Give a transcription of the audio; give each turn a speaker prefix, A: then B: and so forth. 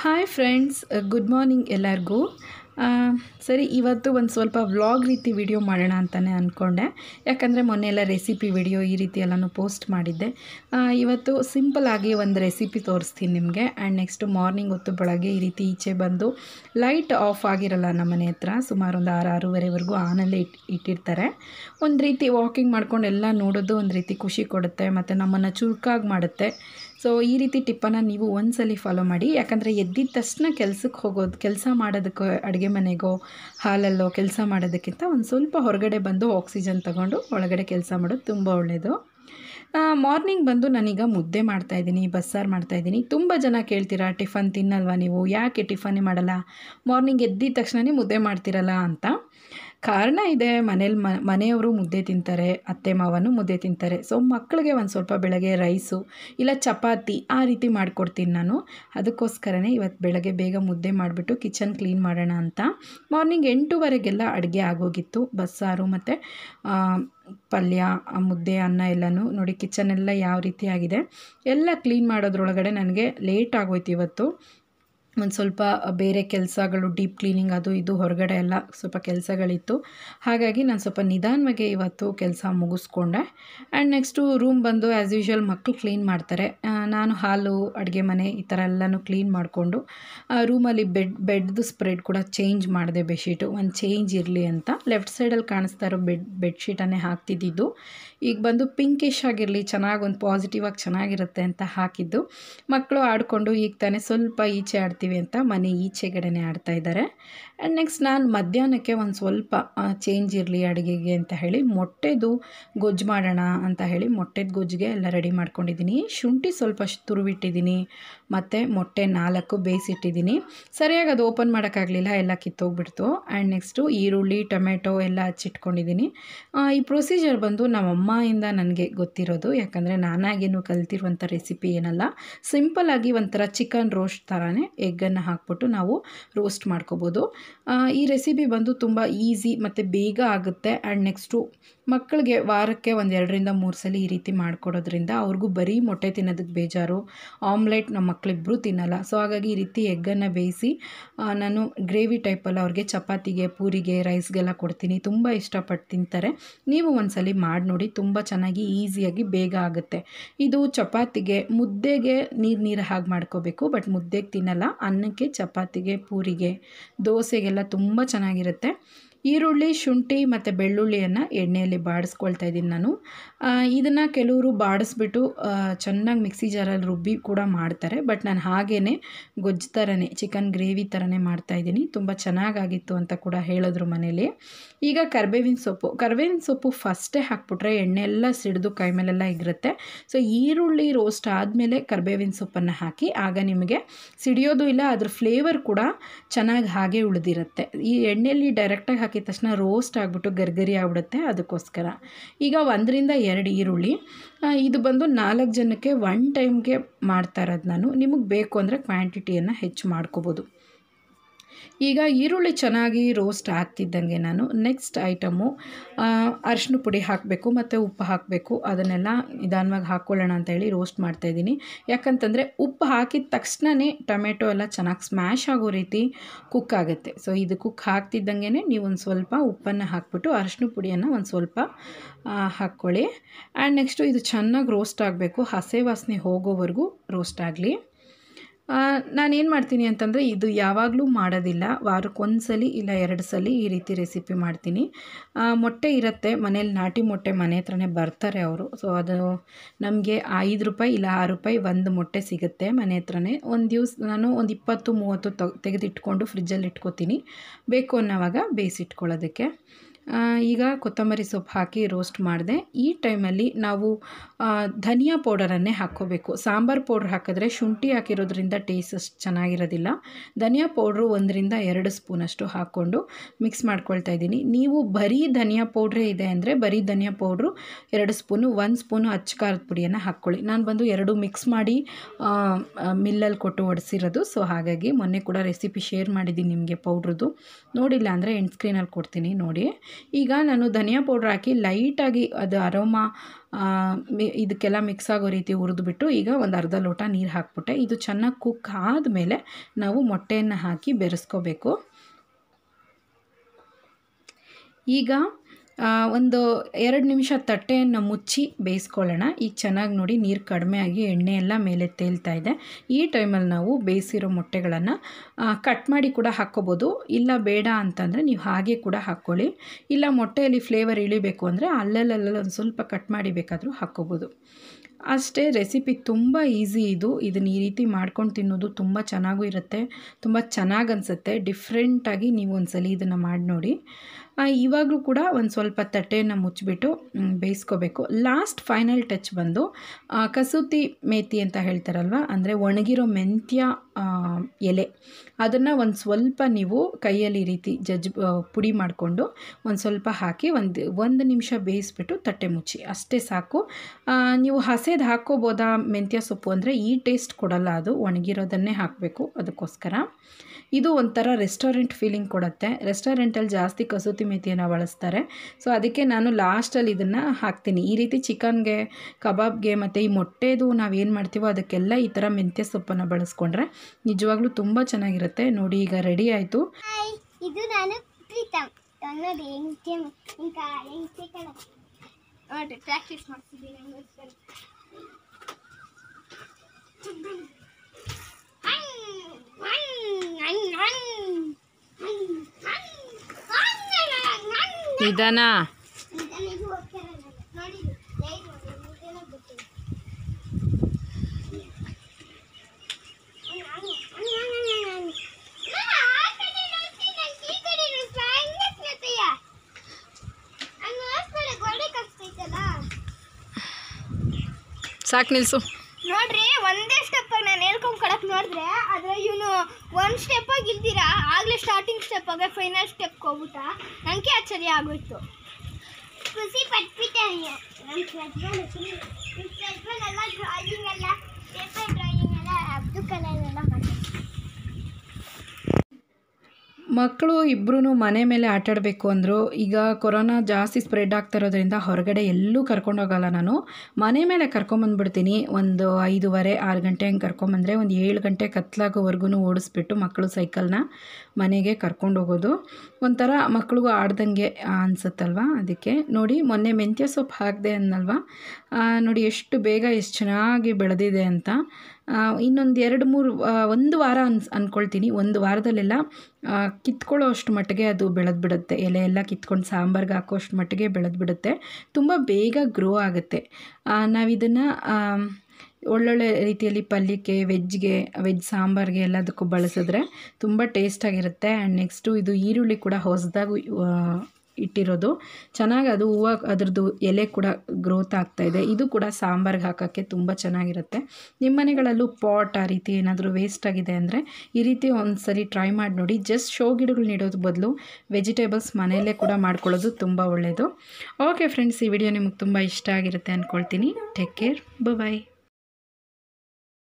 A: hi friends good morning ಎಲ್ಲರಿಗೂ ಸರಿ ಇವತ್ತು ಒಂದು ಸ್ವಲ್ಪ ವ್ಲಾಗ್ ರೀತಿ ವಿಡಿಯೋ ಮಾಡೋಣ ಅಂತಲೇ ಅಂದ್ಕೊಂಡೆ ಯಾಕಂದರೆ ಮೊನ್ನೆ ಎಲ್ಲ ರೆಸಿಪಿ ವಿಡಿಯೋ ಈ ರೀತಿ ಎಲ್ಲನೂ ಪೋಸ್ಟ್ ಮಾಡಿದ್ದೆ ಇವತ್ತು ಸಿಂಪಲಾಗಿ ಒಂದು ರೆಸಿಪಿ ತೋರಿಸ್ತೀನಿ ನಿಮಗೆ ಆ್ಯಂಡ್ ನೆಕ್ಸ್ಟು ಮಾರ್ನಿಂಗ್ ಹೊತ್ತು ಬೆಳಗ್ಗೆ ಈ ರೀತಿ ಈಚೆ ಬಂದು ಲೈಟ್ ಆಫ್ ಆಗಿರಲ್ಲ ನಮ್ಮ ಮನೆ ಹತ್ರ ಸುಮಾರು ಒಂದು ಆರು ಆರೂವರೆವರೆಗೂ ಆನಲ್ಲೇ ಇಟ್ ಇಟ್ಟಿರ್ತಾರೆ ಒಂದು ರೀತಿ ವಾಕಿಂಗ್ ಮಾಡ್ಕೊಂಡು ಎಲ್ಲ ನೋಡೋದು ಒಂದು ರೀತಿ ಖುಷಿ ಕೊಡುತ್ತೆ ಮತ್ತು ನಮ್ಮನ್ನು ಚುರುಕಾಗಿ ಮಾಡುತ್ತೆ ಸೊ ಈ ರೀತಿ ಟಿಪ್ಪನ್ನು ನೀವು ಒಂದ್ಸಲಿ ಫಾಲೋ ಮಾಡಿ ಯಾಕಂದರೆ ಎದ್ದಿದ ತಕ್ಷಣ ಕೆಲಸಕ್ಕೆ ಹೋಗೋದು ಕೆಲಸ ಮಾಡೋದಕ್ಕೆ ಅಡುಗೆ ಮನೆಗೋ ಹಾಲಲ್ಲೋ ಕೆಲಸ ಮಾಡೋದಕ್ಕಿಂತ ಒಂದು ಸ್ವಲ್ಪ ಹೊರಗಡೆ ಬಂದು ಆಕ್ಸಿಜನ್ ತಗೊಂಡು ಒಳಗಡೆ ಕೆಲಸ ಮಾಡೋದು ತುಂಬ ಒಳ್ಳೆಯದು ಮಾರ್ನಿಂಗ್ ಬಂದು ನಾನೀಗ ಮುದ್ದೆ ಮಾಡ್ತಾ ಇದ್ದೀನಿ ಬಸ್ಸಾರು ಮಾಡ್ತಾಯಿದ್ದೀನಿ ತುಂಬ ಜನ ಕೇಳ್ತೀರಾ ಟಿಫನ್ ತಿನ್ನಲ್ವಾ ನೀವು ಯಾಕೆ ಟಿಫನ್ನೇ ಮಾಡಲ್ಲ ಮಾರ್ನಿಂಗ್ ಎದ್ದಿದ ತಕ್ಷಣವೇ ಮುದ್ದೆ ಮಾಡ್ತಿರಲ್ಲ ಅಂತ ಕಾರಣ ಇದೆ ಮನೇಲಿ ಮ ಮನೆಯವರು ಮುದ್ದೆ ತಿಂತಾರೆ ಅತ್ತೆ ಮಾವನು ಮುದ್ದೆ ತಿಂತಾರೆ ಸೊ ಮಕ್ಕಳಿಗೆ ಒಂದು ಸ್ವಲ್ಪ ಬೆಳಗ್ಗೆ ರೈಸು ಇಲ್ಲ ಚಪಾತಿ ಆ ರೀತಿ ಮಾಡಿಕೊಡ್ತೀನಿ ನಾನು ಅದಕ್ಕೋಸ್ಕರನೇ ಇವತ್ತು ಬೆಳಗ್ಗೆ ಬೇಗ ಮುದ್ದೆ ಮಾಡಿಬಿಟ್ಟು ಕಿಚನ್ ಕ್ಲೀನ್ ಮಾಡೋಣ ಅಂತ ಮಾರ್ನಿಂಗ್ ಎಂಟೂವರೆಗೆಲ್ಲ ಅಡುಗೆ ಆಗೋಗಿತ್ತು ಬಸ್ಸಾರು ಮತ್ತು ಪಲ್ಯ ಮುದ್ದೆ ಅನ್ನ ಎಲ್ಲನೂ ನೋಡಿ ಕಿಚನ್ ಎಲ್ಲ ಯಾವ ರೀತಿ ಆಗಿದೆ ಎಲ್ಲ ಕ್ಲೀನ್ ಮಾಡೋದ್ರೊಳಗಡೆ ನನಗೆ ಲೇಟ್ ಆಗೋಯ್ತು ಇವತ್ತು ಒಂದು ಸ್ವಲ್ಪ ಬೇರೆ ಕೆಲಸಗಳು ಡೀಪ್ ಕ್ಲೀನಿಂಗ್ ಅದು ಇದು ಹೊರಗಡೆ ಎಲ್ಲ ಸ್ವಲ್ಪ ಕೆಲಸಗಳಿತ್ತು ಹಾಗಾಗಿ ನಾನು ಸ್ವಲ್ಪ ನಿಧಾನವಾಗಿ ಇವತ್ತು ಕೆಲಸ ಮುಗಿಸ್ಕೊಂಡೆ ಆ್ಯಂಡ್ ನೆಕ್ಸ್ಟು ರೂಮ್ ಬಂದು ಆ್ಯಸ್ ಯೂಶ್ವಲ್ ಮಕ್ಕಳು ಕ್ಲೀನ್ ಮಾಡ್ತಾರೆ ನಾನು ಹಾಲು ಅಡುಗೆ ಮನೆ ಈ ಥರ ಎಲ್ಲನೂ ಕ್ಲೀನ್ ಮಾಡಿಕೊಂಡು ರೂಮಲ್ಲಿ ಬೆಡ್ ಬೆಡ್ದು ಸ್ಪ್ರೆಡ್ ಕೂಡ ಚೇಂಜ್ ಮಾಡಿದೆ ಬೆಡ್ಶೀಟು ಒಂದು ಚೇಂಜ್ ಇರಲಿ ಅಂತ ಲೆಫ್ಟ್ ಸೈಡಲ್ಲಿ ಕಾಣಿಸ್ತಾ ಇರೋ ಬೆಡ್ ಬೆಡ್ಶೀಟನ್ನೇ ಹಾಕ್ತಿದ್ದಿದ್ದು ಈಗ ಬಂದು ಪಿಂಕಿಶ್ ಆಗಿರಲಿ ಚೆನ್ನಾಗಿ ಒಂದು ಪಾಸಿಟಿವ್ ಆಗಿ ಚೆನ್ನಾಗಿರುತ್ತೆ ಅಂತ ಹಾಕಿದ್ದು ಮಕ್ಕಳು ಆಡಿಕೊಂಡು ಈಗ ತಾನೇ ಸ್ವಲ್ಪ ಈಚೆ ಆಡ್ತಾರೆ ಅಂತ ಮನೆ ಈಚೆಗಡೆನೇ ಆಡ್ತಾ ಇದ್ದಾರೆ ಆ್ಯಂಡ್ ನೆಕ್ಸ್ಟ್ ನಾನು ಮಧ್ಯಾಹ್ನಕ್ಕೆ ಒಂದು ಸ್ವಲ್ಪ ಚೇಂಜ್ ಇರಲಿ ಅಡುಗೆಗೆ ಅಂತ ಹೇಳಿ ಮೊಟ್ಟೆದು ಗೊಜ್ಜು ಮಾಡೋಣ ಅಂತ ಹೇಳಿ ಮೊಟ್ಟೆದ ಗೊಜ್ಜಿಗೆ ಎಲ್ಲ ರೆಡಿ ಮಾಡ್ಕೊಂಡಿದ್ದೀನಿ ಶುಂಠಿ ಸ್ವಲ್ಪ ತುರುವಿಟ್ಟಿದ್ದೀನಿ ಮತ್ತು ಮೊಟ್ಟೆ ನಾಲ್ಕು ಬೇಯಿಸಿಟ್ಟಿದ್ದೀನಿ ಸರಿಯಾಗಿ ಅದು ಓಪನ್ ಮಾಡೋಕ್ಕಾಗಲಿಲ್ಲ ಎಲ್ಲ ಕಿತ್ತೋಗ್ಬಿಡ್ತು ಆ್ಯಂಡ್ ನೆಕ್ಸ್ಟು ಈರುಳ್ಳಿ ಟೊಮೆಟೊ ಎಲ್ಲ ಹಚ್ಚಿಟ್ಕೊಂಡಿದ್ದೀನಿ ಈ ಪ್ರೊಸೀಜರ್ ಬಂದು ಇಂದ ನನಗೆ ಗೊತ್ತಿರೋದು ಯಾಕಂದರೆ ನಾನಾಗೇನು ಕಲ್ತಿರುವಂಥ ರೆಸಿಪಿ ಏನಲ್ಲ ಆಗಿ ಒಂಥರ ಚಿಕನ್ ರೋಸ್ಟ್ ಥರನೇ ಎಗ್ಗನ್ನು ಹಾಕ್ಬಿಟ್ಟು ನಾವು ರೋಸ್ಟ್ ಮಾಡ್ಕೋಬೋದು ಈ ರೆಸಿಪಿ ಬಂದು ತುಂಬ ಈಸಿ ಮತ್ತು ಬೇಗ ಆಗುತ್ತೆ ಆ್ಯಂಡ್ ನೆಕ್ಸ್ಟು ಮಕ್ಕಳಿಗೆ ವಾರಕ್ಕೆ ಒಂದು ಎರಡರಿಂದ ಮೂರು ಸಲ ಈ ರೀತಿ ಮಾಡಿಕೊಡೋದ್ರಿಂದ ಅವ್ರಿಗೂ ಬರೀ ಮೊಟ್ಟೆ ತಿನ್ನೋದಕ್ಕೆ ಬೇಜಾರು ಆಮ್ಲೆಟ್ ನಮ್ಮ ಮಕ್ಕಳಿಬ್ಬರೂ ತಿನ್ನಲ್ಲ ಸೊ ಹಾಗಾಗಿ ಈ ರೀತಿ ಎಗ್ಗನ್ನು ಬೇಯಿಸಿ ನಾನು ಗ್ರೇವಿ ಟೈಪಲ್ಲಿ ಅವ್ರಿಗೆ ಚಪಾತಿಗೆ ಪೂರಿಗೆ ರೈಸ್ಗೆಲ್ಲ ಕೊಡ್ತೀನಿ ತುಂಬ ಇಷ್ಟಪಟ್ಟು ತಿಂತಾರೆ ನೀವು ಒಂದು ಸಲ ಮಾಡಿ ನೋಡಿ ತುಂಬ ಚೆನ್ನಾಗಿ ಈಸಿಯಾಗಿ ಬೇಗ ಆಗುತ್ತೆ ಇದು ಚಪಾತಿಗೆ ಮುದ್ದೆಗೆ ನೀರು ನೀರು ಹಾಗೆ ಮಾಡ್ಕೋಬೇಕು ಬಟ್ ಮುದ್ದೆಗೆ ತಿನ್ನಲ್ಲ ಅನ್ನಕ್ಕೆ ಚಪಾತಿಗೆ ಪೂರಿಗೆ ದೋಸೆಗೆಲ್ಲ ತುಂಬ ಚೆನ್ನಾಗಿರುತ್ತೆ ಈರುಳ್ಳಿ ಶುಂಠಿ ಮತ್ತು ಬೆಳ್ಳುಳ್ಳಿಯನ್ನು ಎಣ್ಣೆಯಲ್ಲಿ ಬಾಡಿಸ್ಕೊಳ್ತಾ ಇದ್ದೀನಿ ನಾನು ಇದನ್ನು ಕೆಲವರು ಬಾಡಿಸ್ಬಿಟ್ಟು ಚೆನ್ನಾಗಿ ಮಿಕ್ಸಿ ಜಾರಲ್ಲಿ ರುಬ್ಬಿ ಕೂಡ ಮಾಡ್ತಾರೆ ಬಟ್ ನಾನು ಹಾಗೇ ಗೊಜ್ಜು ಥರನೇ ಚಿಕನ್ ಗ್ರೇವಿ ಥರನೇ ಮಾಡ್ತಾಯಿದ್ದೀನಿ ತುಂಬ ಚೆನ್ನಾಗಾಗಿತ್ತು ಅಂತ ಕೂಡ ಹೇಳಿದ್ರು ಮನೇಲಿ ಈಗ ಕರ್ಬೇವಿನ ಸೊಪ್ಪು ಕರ್ಬೇವಿನ ಸೊಪ್ಪು ಫಸ್ಟೇ ಹಾಕ್ಬಿಟ್ರೆ ಎಣ್ಣೆ ಎಲ್ಲ ಸಿಡಿದು ಕೈ ಮೇಲೆಲ್ಲ ಇರುತ್ತೆ ಸೊ ಈರುಳ್ಳಿ ರೋಸ್ಟ್ ಆದಮೇಲೆ ಕರ್ಬೇವಿನ ಸೊಪ್ಪನ್ನು ಹಾಕಿ ಆಗ ನಿಮಗೆ ಸಿಡಿಯೋದು ಇಲ್ಲ ಅದ್ರ ಫ್ಲೇವರ್ ಕೂಡ ಚೆನ್ನಾಗಿ ಹಾಗೆ ಉಳಿದಿರುತ್ತೆ ಈ ಎಣ್ಣೆಯಲ್ಲಿ ಡೈರೆಕ್ಟಾಗಿ ಹಾಕಿ ಹಾಕಿದ ತಕ್ಷಣ ರೋಸ್ಟ್ ಆಗಿಬಿಟ್ಟು ಗರ್ಗರಿ ಆಗ್ಬಿಡುತ್ತೆ ಅದಕ್ಕೋಸ್ಕರ ಈಗ ಒಂದರಿಂದ ಎರಡು ಈರುಳ್ಳಿ ಇದು ಬಂದು ನಾಲ್ಕು ಜನಕ್ಕೆ ಒನ್ ಟೈಮ್ಗೆ ಮಾಡ್ತಾ ಇರೋದು ನಾನು ನಿಮಗೆ ಬೇಕು ಅಂದರೆ ಕ್ವಾಂಟಿಟಿಯನ್ನು ಹೆಚ್ಚು ಮಾಡ್ಕೋಬೋದು ಈಗ ಈರುಳ್ಳಿ ಚೆನ್ನಾಗಿ ರೋಸ್ಟ್ ಆಗ್ತಿದ್ದಂಗೆ ನಾನು ನೆಕ್ಸ್ಟ್ ಐಟಮು ಅರಶಿನ ಪುಡಿ ಹಾಕಬೇಕು ಮತ್ತು ಉಪ್ಪು ಹಾಕಬೇಕು ಅದನ್ನೆಲ್ಲ ನಿಧಾನವಾಗಿ ಹಾಕ್ಕೊಳ್ಳೋಣ ಅಂತೇಳಿ ರೋಸ್ಟ್ ಮಾಡ್ತಾಯಿದ್ದೀನಿ ಯಾಕಂತಂದರೆ ಉಪ್ಪು ಹಾಕಿದ ತಕ್ಷಣವೇ ಟೊಮೆಟೊ ಎಲ್ಲ ಚೆನ್ನಾಗಿ ಸ್ಮ್ಯಾಶ್ ಆಗೋ ರೀತಿ ಕುಕ್ ಆಗುತ್ತೆ ಸೊ ಇದು ಕುಕ್ ಹಾಕ್ತಿದ್ದಂಗೆ ನೀವು ಒಂದು ಸ್ವಲ್ಪ ಉಪ್ಪನ್ನು ಹಾಕ್ಬಿಟ್ಟು ಅರಶಿನ ಪುಡಿಯನ್ನು ಒಂದು ಸ್ವಲ್ಪ ಹಾಕ್ಕೊಳ್ಳಿ ಆ್ಯಂಡ್ ನೆಕ್ಸ್ಟು ಇದು ಚೆನ್ನಾಗಿ ರೋಸ್ಟ್ ಆಗಬೇಕು ಹಸೆ ವಾಸನೆ ಹೋಗೋವರೆಗೂ ರೋಸ್ಟ್ ಆಗಲಿ ನಾನೇನು ಮಾಡ್ತೀನಿ ಅಂತಂದರೆ ಇದು ಯಾವಾಗಲೂ ಮಾಡೋದಿಲ್ಲ ವಾರಕ್ಕೊಂದು ಸಲ ಇಲ್ಲ ಎರಡು ಸಲ ಈ ರೀತಿ ರೆಸಿಪಿ ಮಾಡ್ತೀನಿ ಮೊಟ್ಟೆ ಇರುತ್ತೆ ಮನೇಲಿ ನಾಟಿ ಮೊಟ್ಟೆ ಮನೆ ಹತ್ರನೇ ಬರ್ತಾರೆ ಅವರು ಸೊ ಅದು ನಮಗೆ ಐದು ರೂಪಾಯಿ ಇಲ್ಲ ಆರು ರೂಪಾಯಿ ಒಂದು ಮೊಟ್ಟೆ ಸಿಗುತ್ತೆ ಮನೆ ಹತ್ರನೇ ಒಂದು ದಿವಸ ನಾನು ಒಂದು ಇಪ್ಪತ್ತು ಮೂವತ್ತು ತೆಗೆದಿಟ್ಕೊಂಡು ಫ್ರಿಜ್ಜಲ್ಲಿ ಇಟ್ಕೋತೀನಿ ಬೇಕು ಅನ್ನೋವಾಗ ಬೇಯಿಸಿಟ್ಕೊಳ್ಳೋದಕ್ಕೆ ಈಗ ಕೊತ್ತಂಬರಿ ಸೊಪ್ಪು ಹಾಕಿ ರೋಸ್ಟ್ ಮಾಡಿದೆ ಈ ಟೈಮಲ್ಲಿ ನಾವು ಧನಿಯಾ ಪೌಡರನ್ನೇ ಹಾಕ್ಕೋಬೇಕು ಸಾಂಬಾರು ಪೌಡ್ರ್ ಹಾಕಿದ್ರೆ ಶುಂಠಿ ಹಾಕಿರೋದ್ರಿಂದ ಟೇಸ್ಟ್ ಅಷ್ಟು ಚೆನ್ನಾಗಿರೋದಿಲ್ಲ ಧನಿಯಾ ಪೌಡ್ರು ಒಂದರಿಂದ ಎರಡು ಸ್ಪೂನಷ್ಟು ಹಾಕ್ಕೊಂಡು ಮಿಕ್ಸ್ ಮಾಡ್ಕೊಳ್ತಾ ಇದ್ದೀನಿ ನೀವು ಬರೀ ಧನಿಯಾ ಪೌಡ್ರೇ ಇದೆ ಅಂದರೆ ಬರೀ ಧನಿಯಾ ಪೌಡ್ರು ಎರಡು ಸ್ಪೂನು ಒಂದು ಸ್ಪೂನು ಅಚ್ಚಕಾರದ ಪುಡಿಯನ್ನು ಹಾಕ್ಕೊಳ್ಳಿ ನಾನು ಬಂದು ಎರಡು ಮಿಕ್ಸ್ ಮಾಡಿ ಮಿಲ್ಲಲ್ಲಿ ಕೊಟ್ಟು ಒಡಿಸಿರೋದು ಸೊ ಹಾಗಾಗಿ ಮೊನ್ನೆ ಕೂಡ ರೆಸಿಪಿ ಶೇರ್ ಮಾಡಿದ್ದೀನಿ ನಿಮಗೆ ಪೌಡ್ರದ್ದು ನೋಡಿಲ್ಲ ಅಂದರೆ ಎಂಡ್ ಸ್ಕ್ರೀನಲ್ಲಿ ಕೊಡ್ತೀನಿ ನೋಡಿ ಈಗ ನಾನು ಧನಿಯಾ ಪೌಡ್ರ್ ಹಾಕಿ ಲೈಟಾಗಿ ಅದು ಅರೋಮ ಇದಕ್ಕೆಲ್ಲ ಮಿಕ್ಸ್ ಆಗೋ ರೀತಿ ಹುರಿದ್ಬಿಟ್ಟು ಈಗ ಒಂದು ಅರ್ಧ ಲೋಟ ನೀರು ಹಾಕ್ಬಿಟ್ಟೆ ಇದು ಚೆನ್ನಾಗಿ ಕುಕ್ ಆದಮೇಲೆ ನಾವು ಮೊಟ್ಟೆಯನ್ನು ಹಾಕಿ ಬೆರೆಸ್ಕೋಬೇಕು ಈಗ ಒಂದು ಎರಡು ನಿಮಿಷ ತಟ್ಟೆಯನ್ನು ಮುಚ್ಚಿ ಬೇಯಿಸ್ಕೊಳ್ಳೋಣ ಈಗ ಚೆನ್ನಾಗಿ ನೋಡಿ ನೀರು ಕಡಿಮೆ ಆಗಿ ಎಣ್ಣೆ ಮೇಲೆ ತೇಲ್ತಾ ಇದೆ ಈ ಟೈಮಲ್ಲಿ ನಾವು ಬೇಯಿಸಿರೋ ಮೊಟ್ಟೆಗಳನ್ನು ಕಟ್ ಮಾಡಿ ಕೂಡ ಹಾಕ್ಕೋಬೋದು ಇಲ್ಲ ಬೇಡ ಅಂತಂದರೆ ನೀವು ಹಾಗೆ ಕೂಡ ಹಾಕ್ಕೊಳ್ಳಿ ಇಲ್ಲ ಮೊಟ್ಟೆಯಲ್ಲಿ ಫ್ಲೇವರ್ ಇಳಿಬೇಕು ಅಂದರೆ ಅಲ್ಲಲ್ಲಲ್ಲಿ ಒಂದು ಸ್ವಲ್ಪ ಕಟ್ ಮಾಡಿ ಬೇಕಾದರೂ ಹಾಕ್ಕೋಬೋದು ಅಷ್ಟೇ ರೆಸಿಪಿ ತುಂಬ ಈಸಿ ಇದು ಇದನ್ನು ಈ ರೀತಿ ಮಾಡ್ಕೊಂಡು ತಿನ್ನೋದು ತುಂಬ ಚೆನ್ನಾಗೂ ಇರುತ್ತೆ ತುಂಬ ಚೆನ್ನಾಗಿ ಅನಿಸುತ್ತೆ ಡಿಫ್ರೆಂಟಾಗಿ ನೀವು ಸಲ ಇದನ್ನು ಮಾಡಿ ನೋಡಿ ಇವಾಗಲೂ ಕೂಡ ಒಂದು ಸ್ವಲ್ಪ ತಟ್ಟೆಯನ್ನು ಮುಚ್ಚಿಬಿಟ್ಟು ಬೇಯಿಸ್ಕೋಬೇಕು ಲಾಸ್ಟ್ ಫೈನಲ್ ಟಚ್ ಬಂದು ಕಸೂತಿ ಮೇತಿ ಅಂತ ಹೇಳ್ತಾರಲ್ವ ಅಂದರೆ ಒಣಗಿರೋ ಮೆಂತ್ಯ ಎಲೆ ಅದನ್ನು ಒಂದು ಸ್ವಲ್ಪ ನೀವು ಕೈಯಲ್ಲಿ ರೀತಿ ಜಜ್ ಪುಡಿ ಮಾಡಿಕೊಂಡು ಒಂದು ಸ್ವಲ್ಪ ಹಾಕಿ ಒಂದು ಒಂದು ನಿಮಿಷ ಬೇಯಿಸ್ಬಿಟ್ಟು ತಟ್ಟೆ ಮುಚ್ಚಿ ಅಷ್ಟೇ ಸಾಕು ನೀವು ಹಸೇದು ಹಾಕ್ಕೋಬೋದಾ ಮೆಂತ್ಯ ಸೊಪ್ಪು ಅಂದರೆ ಈ ಟೇಸ್ಟ್ ಕೊಡಲ್ಲ ಅದು ಒಣಗಿರೋದನ್ನೇ ಹಾಕಬೇಕು ಅದಕ್ಕೋಸ್ಕರ ಇದು ಒಂಥರ ರೆಸ್ಟೋರೆಂಟ್ ಫೀಲಿಂಗ್ ಕೊಡುತ್ತೆ ರೆಸ್ಟೋರೆಂಟಲ್ಲಿ ಜಾಸ್ತಿ ಕಸೂತಿ ಮೇತಿಯನ್ನು ಬಳಸ್ತಾರೆ ಸೊ ಅದಕ್ಕೆ ನಾನು ಲಾಸ್ಟಲ್ಲಿ ಇದನ್ನು ಹಾಕ್ತೀನಿ ಈ ರೀತಿ ಚಿಕನ್ಗೆ ಕಬಾಬ್ಗೆ ಮತ್ತು ಈ ಮೊಟ್ಟೆದು ನಾವು ಏನು ಮಾಡ್ತೀವೋ ಅದಕ್ಕೆಲ್ಲ ಈ ಥರ ಮೆಂತ್ಯ ಸೊಪ್ಪನ್ನು ಬಳಸ್ಕೊಂಡ್ರೆ ನಿಜವಾಗ್ಲೂ ತುಂಬ ಚೆನ್ನಾಗಿರುತ್ತೆ ನೋಡಿ ಈಗ ರೆಡಿ ಆಯಿತು ಇದು ನಾನು ಪ್ರಾಕ್ಟೀಸ್ ಮಾಡ್ತಿದ್ದೀನಿ ನಿಧಾನ ಸಾಕು ನಿಲ್ಸು ನೋಡ್ರಿ ಒಂದೇ ಸ್ಟೆಪ್ಪಾಗಿ ನಾನು ಹೇಳ್ಕೊಂಡು ಕೊಡಕ್ಕೆ ನೋಡಿದ್ರೆ ಆದರೆ ಇವನು ಒಂದು ಸ್ಟೆಪ್ಪಾಗಿ ಇಲ್ದಿರಾ ಆಗಲೇ ಸ್ಟಾರ್ಟಿಂಗ್ ಸ್ಟೆಪ್ ಆಗ ಫೈನಲ್ ಸ್ಟೆಪ್ ಹೋಗ್ಬಿಟ್ಟ ನನಗೆ ಆಶ್ಚರ್ಯ ಆಗೋಯ್ತು ಖುಷಿ ಪಟ್ಬಿಟ್ಟೆ ಡ್ರಾಯಿಂಗ್ ಎಲ್ಲ ಡ್ರಾಯಿಂಗ್ ಎಲ್ಲ ಅಬ್ದುಲ್ ಕಲರ್ ಮಕ್ಕಳು ಇಬ್ಬರೂ ಮನೆ ಮೇಲೆ ಆಟಾಡಬೇಕು ಅಂದರು ಈಗ ಕೊರೋನಾ ಜಾಸ್ತಿ ಸ್ಪ್ರೆಡ್ ಆಗ್ತಿರೋದ್ರಿಂದ ಹೊರಗಡೆ ಎಲ್ಲೂ ಕರ್ಕೊಂಡೋಗಲ್ಲ ನಾನು ಮನೆ ಮೇಲೆ ಕರ್ಕೊಂಬಂದ್ಬಿಡ್ತೀನಿ ಒಂದು ಐದೂವರೆ ಆರು ಗಂಟೆ ಹಂಗೆ ಕರ್ಕೊಂಬಂದರೆ ಒಂದು ಏಳು ಗಂಟೆ ಕತ್ಲಾಗೋವರೆಗೂ ಓಡಿಸ್ಬಿಟ್ಟು ಮಕ್ಕಳು ಸೈಕಲ್ನ ಮನೆಗೆ ಕರ್ಕೊಂಡೋಗೋದು ಒಂಥರ ಮಕ್ಳಿಗೂ ಆಡ್ದಂಗೆ ಅನಿಸುತ್ತಲ್ವ ಅದಕ್ಕೆ ನೋಡಿ ಮೊನ್ನೆ ಮೆಂತ್ಯ ಸೊಪ್ಪು ಹಾಕಿದೆ ಅನ್ನಲ್ವಾ ನೋಡಿ ಎಷ್ಟು ಬೇಗ ಎಷ್ಟು ಚೆನ್ನಾಗಿ ಬೆಳೆದಿದೆ ಅಂತ ಇನ್ನೊಂದು ಎರಡು ಮೂರು ಒಂದು ವಾರ ಅನ್ಸ್ ಅಂದ್ಕೊಳ್ತೀನಿ ಒಂದು ವಾರದಲ್ಲೆಲ್ಲ ಕಿತ್ಕೊಳ್ಳೋ ಅಷ್ಟು ಮಟ್ಟಿಗೆ ಅದು ಬೆಳೆದು ಎಲೆ ಎಲ್ಲ ಕಿತ್ಕೊಂಡು ಸಾಂಬಾರ್ಗೆ ಹಾಕೋ ಅಷ್ಟು ಮಟ್ಟಿಗೆ ಬೆಳೆದು ಬಿಡುತ್ತೆ ತುಂಬ ಬೇಗ ಗ್ರೋ ಆಗುತ್ತೆ ನಾವಿದನ್ನು ಒಳ್ಳೊಳ್ಳೆ ರೀತಿಯಲ್ಲಿ ಪಲ್ಯಕ್ಕೆ ವೆಜ್ಗೆ ವೆಜ್ ಸಾಂಬಾರಿಗೆ ಎಲ್ಲದಕ್ಕೂ ಬಳಸಿದ್ರೆ ತುಂಬ ಟೇಸ್ಟಾಗಿರುತ್ತೆ ಆ್ಯಂಡ್ ನೆಕ್ಸ್ಟು ಇದು ಈರುಳ್ಳಿ ಕೂಡ ಹೊಸದಾಗೂ ಇಟ್ಟಿರೋದು ಚೆನ್ನಾಗಿ ಅದು ಹೂವು ಅದರದ್ದು ಎಲೆ ಕೂಡ ಗ್ರೋತ್ ಆಗ್ತಾ ಇದೆ ಇದು ಕೂಡ ಸಾಂಬಾರ್ಗೆ ಹಾಕೋಕ್ಕೆ ತುಂಬ ಚೆನ್ನಾಗಿರುತ್ತೆ ನಿಮ್ಮ ಮನೆಗಳಲ್ಲೂ ಪಾಟ್ ಆ ರೀತಿ ಏನಾದರೂ ವೇಸ್ಟ್ ಆಗಿದೆ ಅಂದರೆ ಈ ರೀತಿ ಒಂದು ಸರಿ ಟ್ರೈ ಮಾಡಿ ನೋಡಿ ಜಸ್ಟ್ ಶೋ ಗಿಡಗಳನ್ನ ಇಡೋದು ಬದಲು ವೆಜಿಟೇಬಲ್ಸ್ ಮನೆಯಲ್ಲೇ ಕೂಡ ಮಾಡ್ಕೊಳ್ಳೋದು ತುಂಬ ಒಳ್ಳೆಯದು ಓಕೆ ಫ್ರೆಂಡ್ಸ್ ಈ ವಿಡಿಯೋ ನಿಮಗೆ ತುಂಬ ಇಷ್ಟ ಆಗಿರುತ್ತೆ ಅಂದ್ಕೊಳ್ತೀನಿ ಟೇಕ್ ಕೇರ್ ಬಾಯ್